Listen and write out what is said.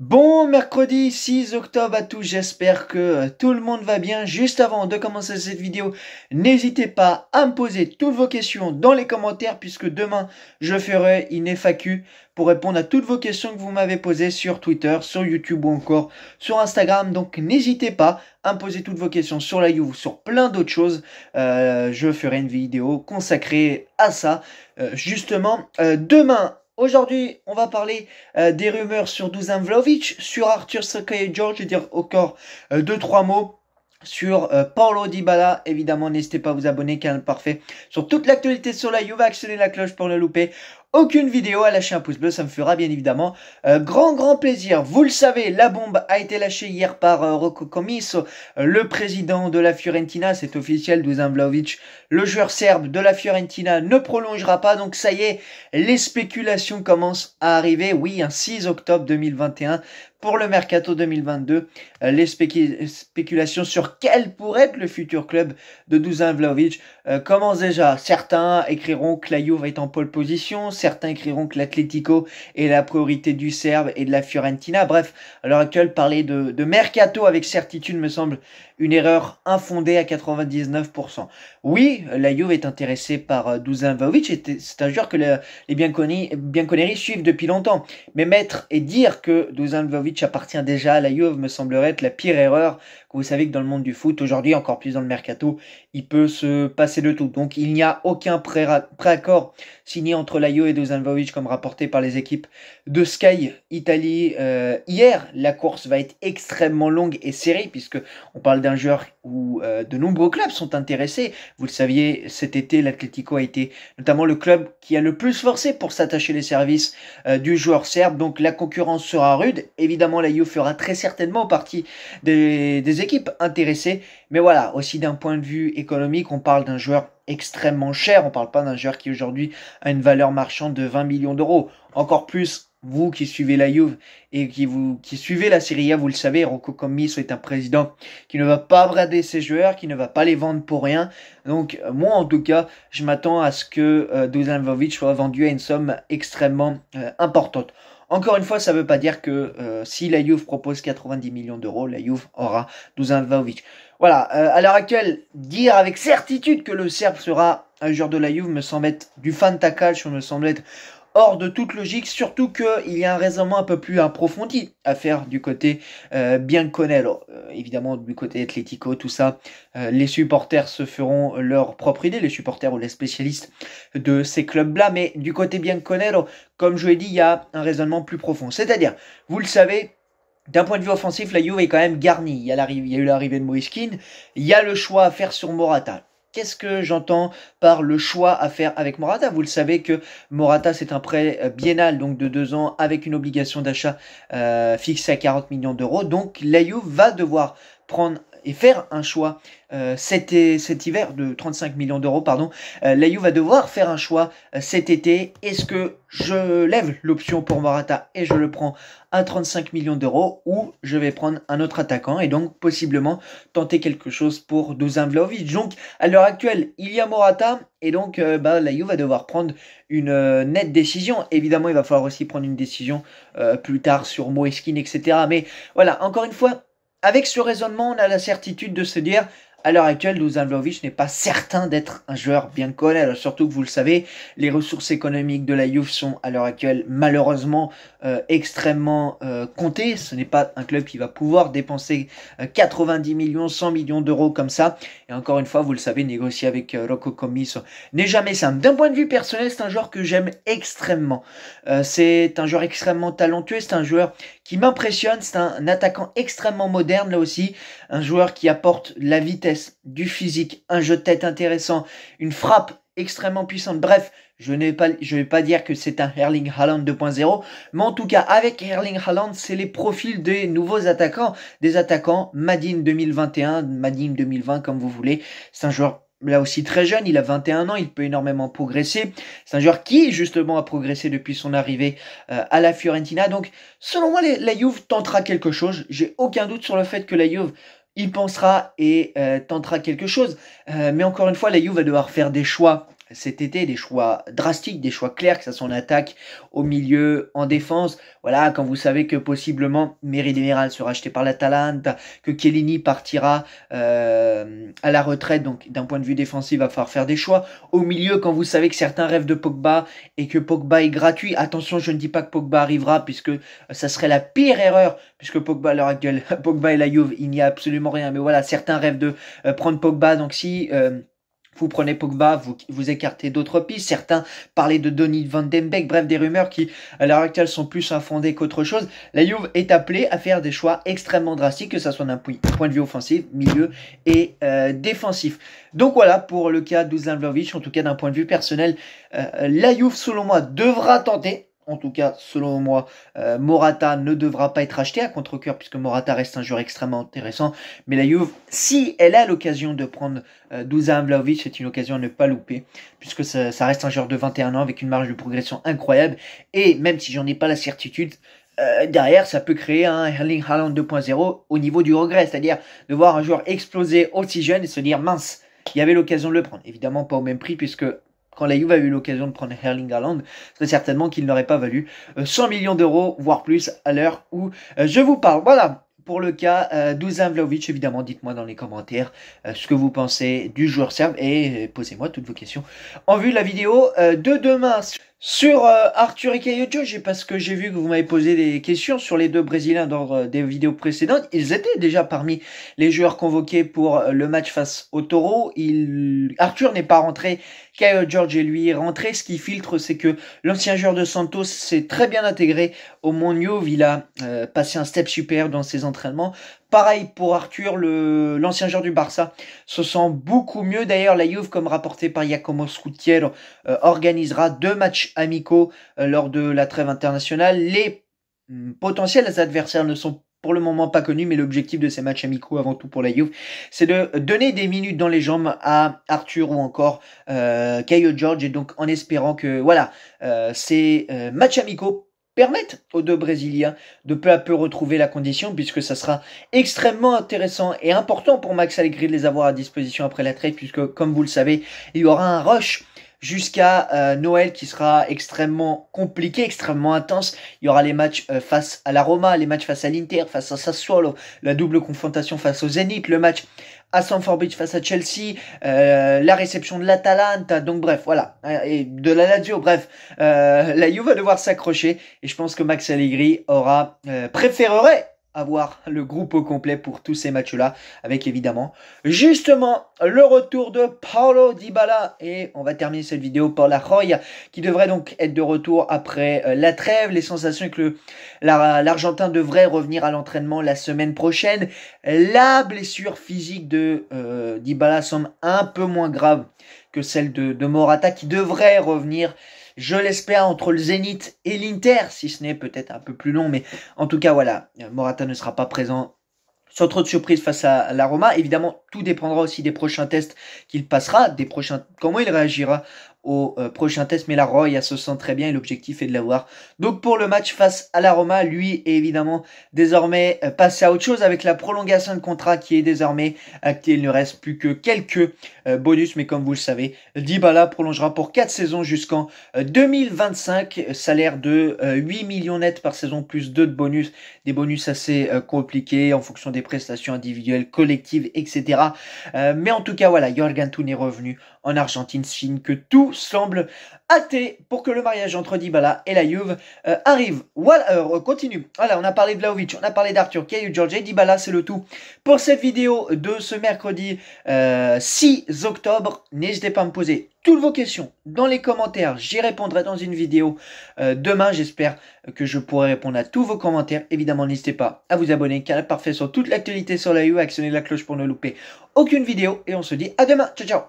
Bon mercredi 6 octobre à tous, j'espère que tout le monde va bien. Juste avant de commencer cette vidéo, n'hésitez pas à me poser toutes vos questions dans les commentaires puisque demain je ferai une FAQ pour répondre à toutes vos questions que vous m'avez posées sur Twitter, sur YouTube ou encore sur Instagram. Donc n'hésitez pas à me poser toutes vos questions sur la You sur plein d'autres choses. Euh, je ferai une vidéo consacrée à ça. Euh, justement, euh, demain Aujourd'hui, on va parler euh, des rumeurs sur Dusan Vlovic, sur Arthur Sakai George vais dire encore euh, deux, trois mots sur euh, Paulo Dybala. Évidemment, n'hésitez pas à vous abonner, canal parfait. Sur toute l'actualité sur la Juve, actionnez la cloche pour ne louper aucune vidéo, à lâcher un pouce bleu, ça me fera bien évidemment euh, grand grand plaisir. Vous le savez, la bombe a été lâchée hier par euh, Rocco Comiso, euh, le président de la Fiorentina, c'est officiel, Dusan Vlaovic, le joueur serbe de la Fiorentina ne prolongera pas, donc ça y est, les spéculations commencent à arriver. Oui, un 6 octobre 2021, pour le mercato 2022. Euh, les spéculations sur quel pourrait être le futur club de Dusan Vlaovic euh, commencent déjà. Certains écriront que la Juve est en pole position, certains écriront que l'Atlético est la priorité du Serbe et de la Fiorentina. Bref, à l'heure actuelle, parler de, de mercato avec certitude me semble une erreur infondée à 99%. Oui, la Juve est intéressée par euh, Dusan Vlahovic, et c'est un joueur que les bien suivent depuis longtemps. Mais mettre et dire que Dusan Vlahovic appartient déjà à la Juve me semblerait être la pire erreur vous savez que dans le monde du foot, aujourd'hui, encore plus dans le mercato, il peut se passer de tout. Donc il n'y a aucun préaccord signé entre Laio et Dozanvovic comme rapporté par les équipes de Sky Italie euh, hier. La course va être extrêmement longue et serrée puisque on parle d'un joueur où euh, de nombreux clubs sont intéressés. Vous le saviez, cet été, l'Atletico a été notamment le club qui a le plus forcé pour s'attacher les services euh, du joueur serbe. Donc la concurrence sera rude. Évidemment, Laio fera très certainement partie des, des équipes intéressées. Mais voilà, aussi d'un point de vue économique, on parle d'un joueur extrêmement cher. On parle pas d'un joueur qui aujourd'hui a une valeur marchande de 20 millions d'euros. Encore plus, vous qui suivez la Juve et qui vous qui suivez la Serie A, vous le savez, Rocco commis est un président qui ne va pas brader ses joueurs, qui ne va pas les vendre pour rien. Donc moi en tout cas, je m'attends à ce que euh, soit vendu à une somme extrêmement euh, importante. Encore une fois, ça ne veut pas dire que euh, si la Juve propose 90 millions d'euros, la Juve aura Dusan Vlahovic. Voilà, euh, à l'heure actuelle, dire avec certitude que le Serbe sera un joueur de la Juve me semble être du fan on me semble être hors de toute logique, surtout qu'il y a un raisonnement un peu plus approfondi à faire du côté euh, bien euh, évidemment, du côté Atletico, tout ça, euh, les supporters se feront leur propre idée, les supporters ou les spécialistes de ces clubs-là, mais du côté Bianconero, comme je l'ai dit, il y a un raisonnement plus profond. C'est-à-dire, vous le savez, d'un point de vue offensif, la Juve est quand même garnie. Il y a, il y a eu l'arrivée de Moïskine, il y a le choix à faire sur Morata. Qu'est-ce que j'entends par le choix à faire avec Morata Vous le savez que Morata, c'est un prêt euh, biennal, donc de deux ans, avec une obligation d'achat euh, fixée à 40 millions d'euros. Donc la va devoir prendre et faire un choix. Euh, cet, cet, hiver de 35 millions d'euros, pardon, euh, la va devoir faire un choix euh, cet été. Est-ce que je lève l'option pour Morata et je le prends à 35 millions d'euros ou je vais prendre un autre attaquant et donc possiblement tenter quelque chose pour Dusan Vlaovic. Donc à l'heure actuelle, il y a Morata et donc euh, bah, va devoir prendre une nette décision. Évidemment, il va falloir aussi prendre une décision plus tard sur Moeskin, etc. Mais voilà, encore une fois, avec ce raisonnement, on a la certitude de se dire à l'heure actuelle, Dusan Vlahovic n'est pas certain d'être un joueur bien connu, alors surtout que vous le savez, les ressources économiques de la Juve sont à l'heure actuelle malheureusement euh, extrêmement euh, comptées. Ce n'est pas un club qui va pouvoir dépenser 90 euh, millions, 100 millions d'euros comme ça. Et encore une fois, vous le savez, négocier avec Rocco Comis n'est jamais simple. D'un point de vue personnel, c'est un joueur que j'aime extrêmement. c'est un joueur extrêmement talentueux, c'est un joueur qui m'impressionne, c'est un attaquant extrêmement moderne là aussi, un joueur qui apporte la vitesse du physique, un jeu de tête intéressant, une frappe extrêmement puissante. Bref, je ne vais pas, je vais pas dire que c'est un Erling Haaland 2.0, mais en tout cas, avec Erling Haaland, c'est les profils des nouveaux attaquants, des attaquants Madin 2021, Madin 2020, comme vous voulez. C'est un joueur là aussi très jeune, il a 21 ans, il peut énormément progresser. C'est un joueur qui justement a progressé depuis son arrivée euh, à la Fiorentina. Donc selon moi, la Juve tentera quelque chose. J'ai aucun doute sur le fait que la Juve il pensera et euh, tentera quelque chose. Euh, mais encore une fois, la You va devoir faire des choix cet été des choix drastiques, des choix clairs, que ce soit en attaque, au milieu, en défense. Voilà, quand vous savez que possiblement Méride sera acheté par l'Atalanta, que Kellini partira euh, à la retraite, donc d'un point de vue défensif, il va falloir faire des choix. Au milieu, quand vous savez que certains rêvent de Pogba et que Pogba est gratuit, attention, je ne dis pas que Pogba arrivera, puisque ça serait la pire erreur, puisque Pogba à l'heure actuelle, Pogba et la Juve, il n'y a absolument rien. Mais voilà, certains rêvent de euh, prendre Pogba, donc si... Euh, vous prenez Pogba, vous, vous écartez d'autres pistes. Certains parlaient de Donny Van Den Beek, bref, des rumeurs qui, à l'heure actuelle, sont plus infondées qu'autre chose. La Juve est appelée à faire des choix extrêmement drastiques, que ce soit d'un point de vue offensif, milieu et euh, défensif. Donc voilà pour le cas d'Uzlan Vlaovic, en tout cas d'un point de vue personnel. Euh, la Juve, selon moi, devra tenter en tout cas selon moi, euh, Morata ne devra pas être acheté à contre coeur puisque Morata reste un joueur extrêmement intéressant. Mais la Juve, si elle a l'occasion de prendre douza euh, Dusan Vlaovic, c'est une occasion à ne pas louper puisque ça, reste un joueur de 21 ans avec une marge de progression incroyable. Et même si j'en ai pas la certitude, euh, derrière, ça peut créer un Erling Haaland 2.0 au niveau du regret, c'est-à-dire de voir un joueur exploser aussi jeune et se dire mince, il y avait l'occasion de le prendre. Évidemment, pas au même prix, puisque quand la Juve a eu l'occasion de prendre herling Haaland, c'est certainement qu'il n'aurait pas valu 100 euh, millions d'euros, voire plus, à l'heure où euh, je vous parle. Voilà pour le cas euh, Dusan Vlaovic, évidemment, dites-moi dans les commentaires euh, ce que vous pensez du joueur serbe et posez-moi toutes vos questions en vue de la vidéo de demain. Sur euh, et Arthur George parce que j'ai vu que vous m'avez posé des questions sur les deux Brésiliens dans euh, des vidéos précédentes, ils étaient déjà parmi les joueurs convoqués pour euh, le match face au Toro. Arthur n'est pas rentré, Caio George est lui rentré. Ce qui filtre, c'est que l'ancien joueur de Santos s'est très bien intégré au Monio. Il a passé un step super dans ses entraînements. Pareil pour Arthur, l'ancien joueur du Barça se sent beaucoup mieux. D'ailleurs, la Juve, comme rapporté par Giacomo organisera deux matchs amicaux euh, lors de la trêve internationale. Les hmm, potentiels adversaires ne sont pour le moment pas connus mais l'objectif de ces matchs amicaux avant tout pour la Juve, c'est de donner des minutes dans les jambes à Arthur ou encore Kayo euh, George, et donc en espérant que voilà euh, ces matchs amicaux permettent aux deux Brésiliens de peu à peu retrouver la condition, puisque ça sera extrêmement intéressant et important pour Max Allegri de les avoir à disposition après la trêve, puisque comme vous le savez, il y aura un rush jusqu'à euh, Noël qui sera extrêmement compliqué, extrêmement intense. Il y aura les matchs euh, face à la Roma, les matchs face à l'Inter, face à Sassuolo, la double confrontation face au Zenit, le match à Stamford Beach face à Chelsea, euh, la réception de l'Atalanta, donc bref, voilà, et de la Lazio, bref, la Juve va devoir s'accrocher et je pense que Max Allegri aura euh, préférerait avoir le groupe au complet pour tous ces matchs-là, avec évidemment justement le retour de Paulo Dybala. Et on va terminer cette vidéo par la Roy, qui devrait donc être de retour après euh, la trêve. Les sensations que l'Argentin devrait revenir à l'entraînement la semaine prochaine. La blessure physique de euh, Dybala semble un peu moins grave que celle de Morata, qui devrait revenir je l'espère, entre le Zénith et l'Inter, si ce n'est peut-être un peu plus long, mais en tout cas, voilà, Morata ne sera pas présent sans trop de surprise face à la Roma. Évidemment, tout dépendra aussi des prochains tests qu'il passera, des prochains comment il réagira au euh, prochain test. Mais la Roya se sent très bien et l'objectif est de l'avoir. Donc pour le match face à la Roma, lui est évidemment désormais euh, passé à autre chose avec la prolongation de contrat qui est désormais actée. Il ne reste plus que quelques euh, bonus. Mais comme vous le savez, Dybala prolongera pour 4 saisons jusqu'en 2025. Salaire de 8 millions nets par saison plus 2 de bonus. Des bonus assez compliqués en fonction des prestations individuelles, collectives, etc. mais en tout cas, voilà, Jorgen Thun est revenu en Argentine Chine que tout semble athée pour que le mariage entre Dybala et la Juve euh, arrive. Voilà, euh, on continue. Voilà, on a parlé de Vlaovic, on a parlé d'Arthur Caillou, George et Dybala, c'est le tout pour cette vidéo de ce mercredi 6 euh, octobre. N'hésitez pas à me poser toutes vos questions dans les commentaires, j'y répondrai dans une vidéo demain. J'espère que je pourrai répondre à tous vos commentaires. Évidemment, n'hésitez pas à vous abonner, canal parfait sur toute l'actualité sur la Juve. Actionnez la cloche pour ne louper aucune vidéo et on se dit à demain. Ciao ciao